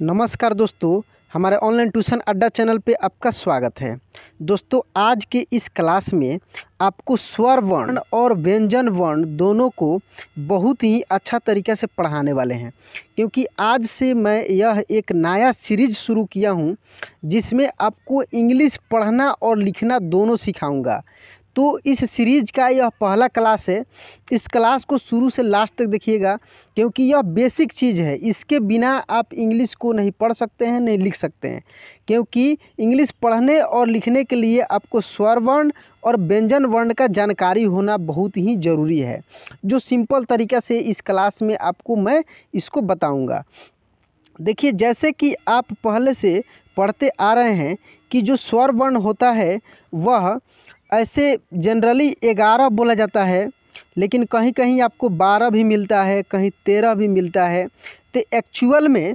नमस्कार दोस्तों हमारे ऑनलाइन ट्यूशन अड्डा चैनल पे आपका स्वागत है दोस्तों आज के इस क्लास में आपको स्वर वर्ण और व्यंजन वर्ण दोनों को बहुत ही अच्छा तरीके से पढ़ाने वाले हैं क्योंकि आज से मैं यह एक नया सीरीज शुरू किया हूँ जिसमें आपको इंग्लिश पढ़ना और लिखना दोनों सिखाऊंगा तो इस सीरीज़ का यह पहला क्लास है इस क्लास को शुरू से लास्ट तक देखिएगा क्योंकि यह बेसिक चीज़ है इसके बिना आप इंग्लिश को नहीं पढ़ सकते हैं नहीं लिख सकते हैं क्योंकि इंग्लिश पढ़ने और लिखने के लिए आपको स्वर वर्ण और व्यंजन वर्ण का जानकारी होना बहुत ही ज़रूरी है जो सिंपल तरीक़ा से इस क्लास में आपको मैं इसको बताऊँगा देखिए जैसे कि आप पहले से पढ़ते आ रहे हैं कि जो स्वर वर्ण होता है वह ऐसे जनरली ग्यारह बोला जाता है लेकिन कहीं कहीं आपको बारह भी मिलता है कहीं तेरह भी मिलता है तो एक्चुअल में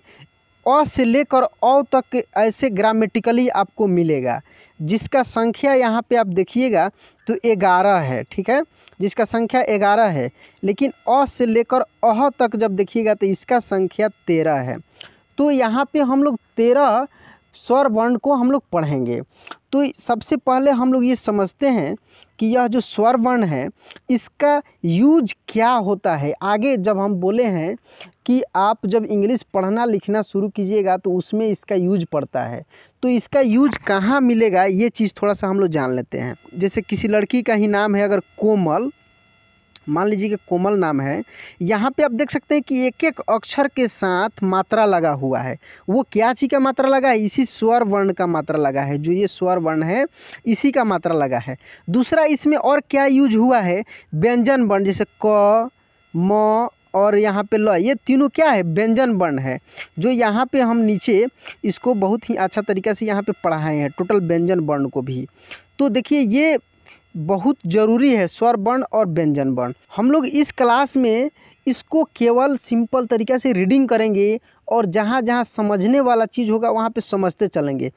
अ से लेकर अ तक ऐसे ग्रामेटिकली आपको मिलेगा जिसका संख्या यहाँ पे आप देखिएगा तो ग्यारह है ठीक है जिसका संख्या ग्यारह है लेकिन अ से लेकर अह तक जब देखिएगा तो इसका संख्या तेरह है तो यहाँ पे हम लोग तेरह स्वर वर्ण को हम लोग पढ़ेंगे तो सबसे पहले हम लोग ये समझते हैं कि यह जो स्वर वर्ण है इसका यूज क्या होता है आगे जब हम बोले हैं कि आप जब इंग्लिश पढ़ना लिखना शुरू कीजिएगा तो उसमें इसका यूज पड़ता है तो इसका यूज कहाँ मिलेगा ये चीज़ थोड़ा सा हम लोग जान लेते हैं जैसे किसी लड़की का ही नाम है अगर कोमल मान लीजिए कि कोमल नाम है यहाँ पे आप देख सकते हैं कि एक एक अक्षर के साथ मात्रा लगा हुआ है वो क्या चीज़ का मात्रा लगा है इसी स्वर वर्ण का मात्रा लगा है जो ये स्वर वर्ण है इसी का मात्रा लगा है दूसरा इसमें और क्या यूज हुआ है व्यंजन वर्ण जैसे क म और यहाँ पे ल ये तीनों क्या है व्यंजन वर्ण है जो यहाँ पे हम नीचे इसको बहुत ही अच्छा तरीक़ा से यहाँ पे पढ़ाए हैं टोटल व्यंजन वर्ण को भी तो देखिए ये बहुत ज़रूरी है स्वर वर्ण और व्यंजन वर्ण हम लोग इस क्लास में इसको केवल सिंपल तरीक़े से रीडिंग करेंगे और जहाँ जहाँ समझने वाला चीज़ होगा वहाँ पे समझते चलेंगे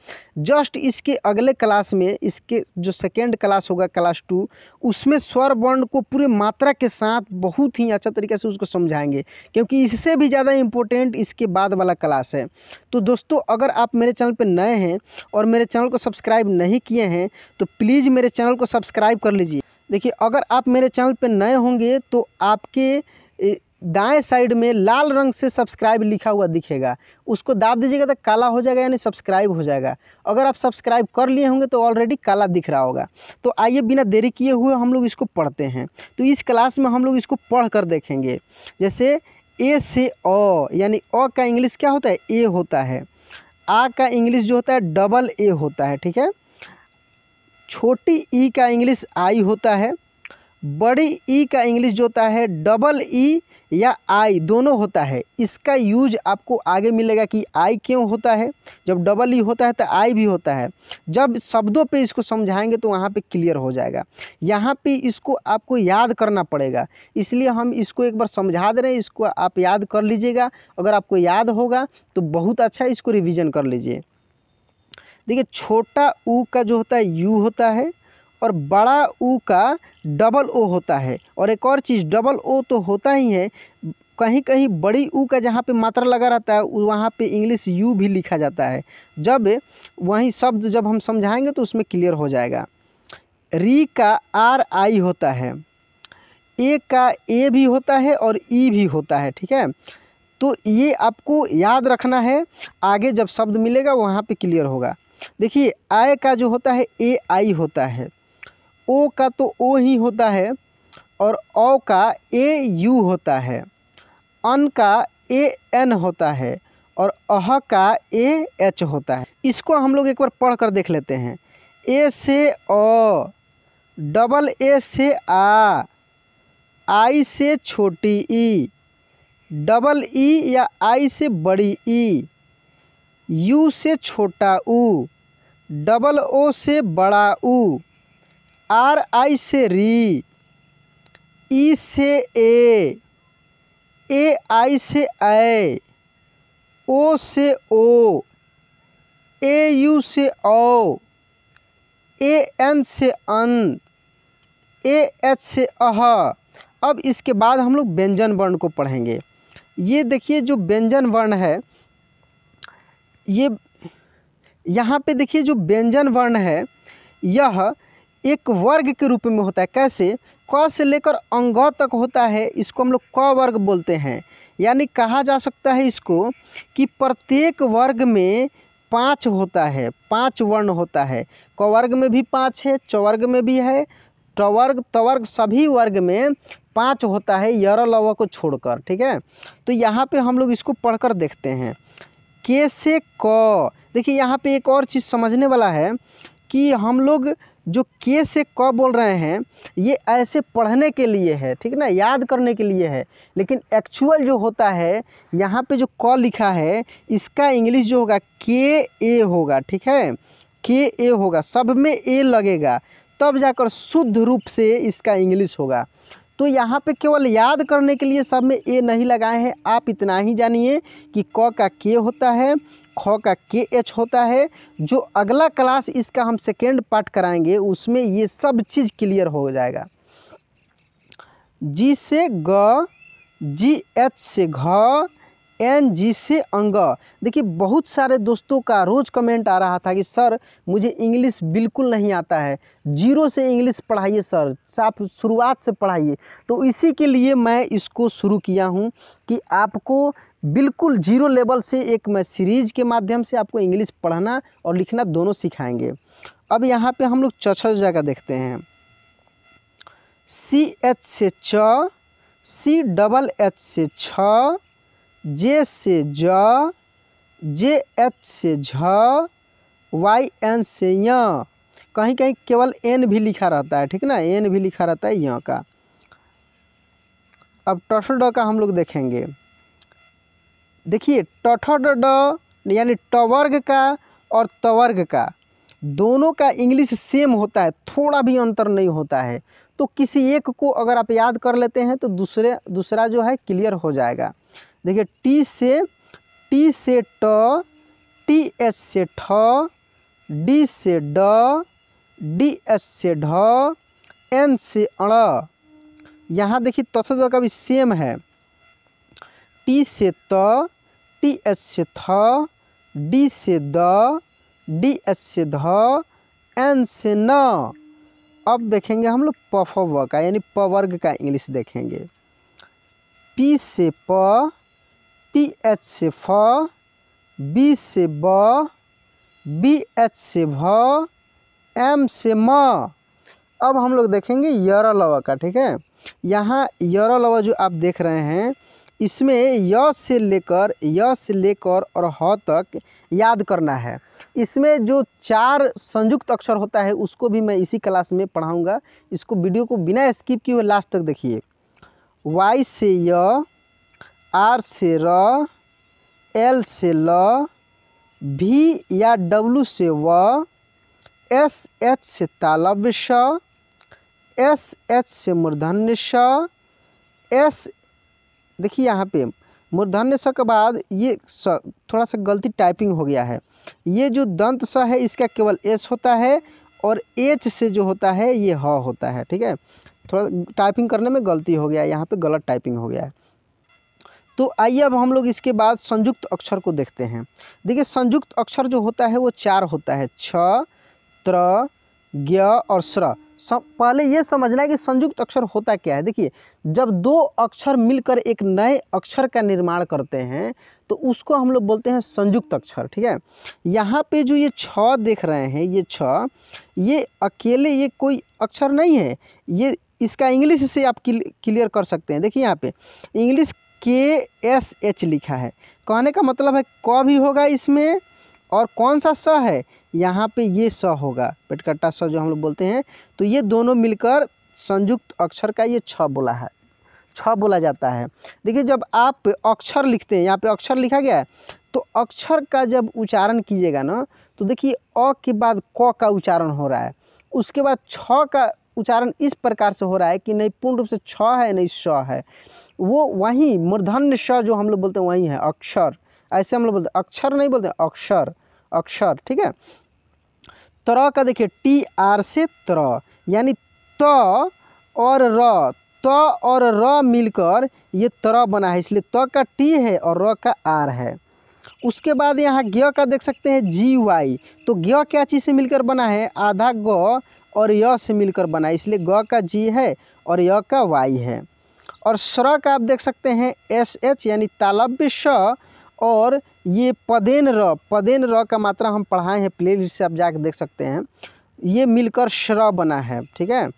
जस्ट इसके अगले क्लास में इसके जो सेकेंड क्लास होगा क्लास टू उसमें स्वर वर्ण को पूरे मात्रा के साथ बहुत ही अच्छा तरीके से उसको समझाएंगे क्योंकि इससे भी ज़्यादा इम्पोर्टेंट इसके बाद वाला क्लास है तो दोस्तों अगर आप मेरे चैनल पर नए हैं और मेरे चैनल को सब्सक्राइब नहीं किए हैं तो प्लीज़ मेरे चैनल को सब्सक्राइब कर लीजिए देखिए अगर आप मेरे चैनल पर नए होंगे तो आपके दाएं साइड में लाल रंग से सब्सक्राइब लिखा हुआ दिखेगा उसको दाब दीजिएगा तो काला हो जाएगा यानी सब्सक्राइब हो जाएगा अगर आप सब्सक्राइब कर लिए होंगे तो ऑलरेडी काला दिख रहा होगा तो आइए बिना देरी किए हुए हम लोग इसको पढ़ते हैं तो इस क्लास में हम लोग इसको पढ़ कर देखेंगे जैसे ए से अ यानी अ का इंग्लिश क्या होता है ए होता है आ का इंग्लिश जो होता है डबल ए होता है ठीक है छोटी ई e का इंग्लिश आई होता है बड़ी ई e का इंग्लिश जो होता है डबल ई e या आई दोनों होता है इसका यूज आपको आगे मिलेगा कि आई क्यों होता है जब डबल ई e होता है तो आई भी होता है जब शब्दों पे इसको समझाएंगे तो वहाँ पे क्लियर हो जाएगा यहाँ पे इसको आपको याद करना पड़ेगा इसलिए हम इसको एक बार समझा दे रहे हैं इसको आप याद कर लीजिएगा अगर आपको याद होगा तो बहुत अच्छा इसको रिविज़न कर लीजिए देखिए छोटा ऊ का जो होता है यू होता है और बड़ा ऊ का डबल ओ होता है और एक और चीज़ डबल ओ तो होता ही है कहीं कहीं बड़ी ऊ का जहाँ पे मात्रा लगा रहता है वहाँ पे इंग्लिश यू भी लिखा जाता है जब वहीं शब्द जब हम समझाएंगे तो उसमें क्लियर हो जाएगा री का आर आई होता है ए का ए भी होता है और ई भी होता है ठीक है तो ये आपको याद रखना है आगे जब शब्द मिलेगा वहाँ पे क्लियर होगा देखिए आय का जो होता है ए आई होता है ओ का तो ओ ही होता है और ओ का ए यू होता है अन का ए एन होता है और अह का ए एच होता है इसको हम लोग एक बार पढ़ कर देख लेते हैं ए से अ डबल ए से आ आई से छोटी ई डबल ई या आई से बड़ी ई यू से छोटा ऊ डबल ओ से बड़ा ऊ आर आई से री ई से ए ए आई से ए ओ से ओ ए यू से ओ ए एन से अन ए एच से अह अब इसके बाद हम लोग व्यंजन वर्ण को पढ़ेंगे ये देखिए जो व्यंजन वर्ण है ये यहाँ पे देखिए जो व्यंजन वर्ण है यह एक वर्ग के रूप में होता है कैसे क से लेकर अंग तक होता है इसको हम लोग क वर्ग बोलते हैं यानी कहा जा सकता है इसको कि प्रत्येक वर्ग में पाँच होता है पाँच वर्ण होता है क वर्ग में भी पाँच है चवर्ग में भी है टवर्ग तवर्ग सभी वर्ग में पाँच होता है यर लव को छोड़कर ठीक है तो यहाँ पे हम लोग इसको पढ़कर देखते हैं के से क देखिए यहाँ पे एक और चीज़ समझने वाला है कि हम लोग जो के से क बोल रहे हैं ये ऐसे पढ़ने के लिए है ठीक ना याद करने के लिए है लेकिन एक्चुअल जो होता है यहाँ पे जो क लिखा है इसका इंग्लिश जो होगा के ए होगा ठीक है के ए होगा सब में ए लगेगा तब जाकर शुद्ध रूप से इसका इंग्लिश होगा तो यहाँ पे केवल याद करने के लिए सब में ए नहीं लगाए हैं आप इतना ही जानिए कि क का के होता है ख का के एच होता है जो अगला क्लास इसका हम सेकेंड पार्ट कराएंगे उसमें ये सब चीज़ क्लियर हो जाएगा जी से ग जी एच से घ एन जी से अंग देखिए बहुत सारे दोस्तों का रोज़ कमेंट आ रहा था कि सर मुझे इंग्लिश बिल्कुल नहीं आता है जीरो से इंग्लिश पढ़ाइए सर आप शुरुआत से पढ़ाइए तो इसी के लिए मैं इसको शुरू किया हूँ कि आपको बिल्कुल जीरो लेवल से एक मैं सीरीज के माध्यम से आपको इंग्लिश पढ़ना और लिखना दोनों सिखाएंगे अब यहाँ पे हम लोग छ जगह देखते हैं सी एच से च सी डबल एच से छ जे से ज जे एच से झ वाई एन से य कहीं कहीं केवल एन भी लिखा रहता है ठीक ना एन भी लिखा रहता है य का अब टर्टल ड का हम लोग देखेंगे देखिए टठ ड यानी टवर्ग का और तवर्ग का दोनों का इंग्लिश सेम होता है थोड़ा भी अंतर नहीं होता है तो किसी एक को अगर आप याद कर लेते हैं तो दूसरे दूसरा जो है क्लियर हो जाएगा देखिए टी से टी से ट टी एस से ठ डी से ड डी एस से ढ एन से अड़ यहाँ देखिए तथा तो का भी सेम है टी से त टी एच से थ डी से द डी एच से ध एन से न अब देखेंगे हम लोग पफ व का यानी प वर्ग का इंग्लिश देखेंगे पी से प पी एच से फ बी से ब बी एच से भ एम से म अब हम लोग देखेंगे यर लवा का ठीक है यहाँ यर लवा जो आप देख रहे हैं इसमें य से लेकर य से लेकर और ह तक याद करना है इसमें जो चार संयुक्त अक्षर होता है उसको भी मैं इसी क्लास में पढ़ाऊँगा इसको वीडियो को बिना स्किप किए हुए लास्ट तक देखिए वाई से य आर से र एल से ल भी या डब्लू से व एस एच से तालव्य श एस एच से मूर्धन्य स एस देखिए यहाँ पे मूर्धन्य स के बाद ये स थोड़ा सा गलती टाइपिंग हो गया है ये जो दंत स है इसका केवल एस होता है और एच से जो होता है ये ह होता है ठीक है थोड़ा टाइपिंग करने में गलती हो गया है यहाँ पर गलत टाइपिंग हो गया है तो आइए अब हम लोग इसके बाद संयुक्त अक्षर को देखते हैं देखिए संयुक्त अक्षर जो होता है वो चार होता है छ त्र ज्ञ और स्र पहले ये समझना है कि संयुक्त अक्षर होता क्या है देखिए जब दो अक्षर मिलकर एक नए अक्षर का निर्माण करते हैं तो उसको हम लोग बोलते हैं संयुक्त अक्षर ठीक है यहाँ पे जो ये छ देख रहे हैं ये छ ये अकेले ये कोई अक्षर नहीं है ये इसका इंग्लिश से आप क्लियर कर सकते हैं देखिए यहाँ पे इंग्लिश के एस एच लिखा है कहने का मतलब है क भी होगा इसमें और कौन सा स है यहाँ पे ये स होगा पेटकट्टा स जो हम लोग बोलते हैं तो ये दोनों मिलकर संयुक्त अक्षर का ये छ बोला है छ बोला जाता है देखिए जब आप अक्षर लिखते हैं यहाँ पे अक्षर लिखा गया है तो अक्षर का जब उच्चारण कीजिएगा ना तो देखिए अ के बाद क का उच्चारण हो रहा है उसके बाद छ का उच्चारण इस प्रकार से हो रहा है कि नहीं पूर्ण रूप से छ है नहीं स है वो वहीं मूर्धन्य स जो हम लोग बोलते हैं वहीं है अक्षर ऐसे हम लोग बोलते अक्षर नहीं बोलते अक्षर अक्षर ठीक है तर का देखिए टी आर से त्र यानी त और र त और र मिलकर ये तर बना है इसलिए त का टी है और र का आर है उसके बाद यहाँ ग्य का देख सकते हैं जी वाई तो ग्य क्या चीज़ से मिलकर बना है आधा ग और य से मिलकर बना है इसलिए ग का जी है और य का वाई है और स्र का आप देख सकते हैं एस एच यानी तालब्य स और ये पदेन र पदेन र का मात्रा हम पढ़ाए हैं प्ले लिस्ट से आप जाके देख सकते हैं ये मिलकर श्र बना है ठीक है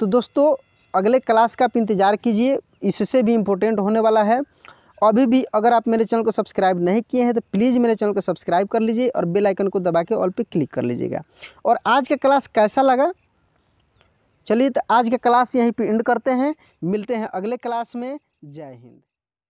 तो दोस्तों अगले क्लास का आप इंतज़ार कीजिए इससे भी इम्पोर्टेंट होने वाला है अभी भी अगर आप मेरे चैनल को सब्सक्राइब नहीं किए हैं तो प्लीज़ मेरे चैनल को सब्सक्राइब कर लीजिए और बेल आइकन को दबा के ऑल पे क्लिक कर लीजिएगा और आज का क्लास कैसा लगा चलिए तो आज का क्लास यहीं पे एंड करते हैं मिलते हैं अगले क्लास में जय हिंद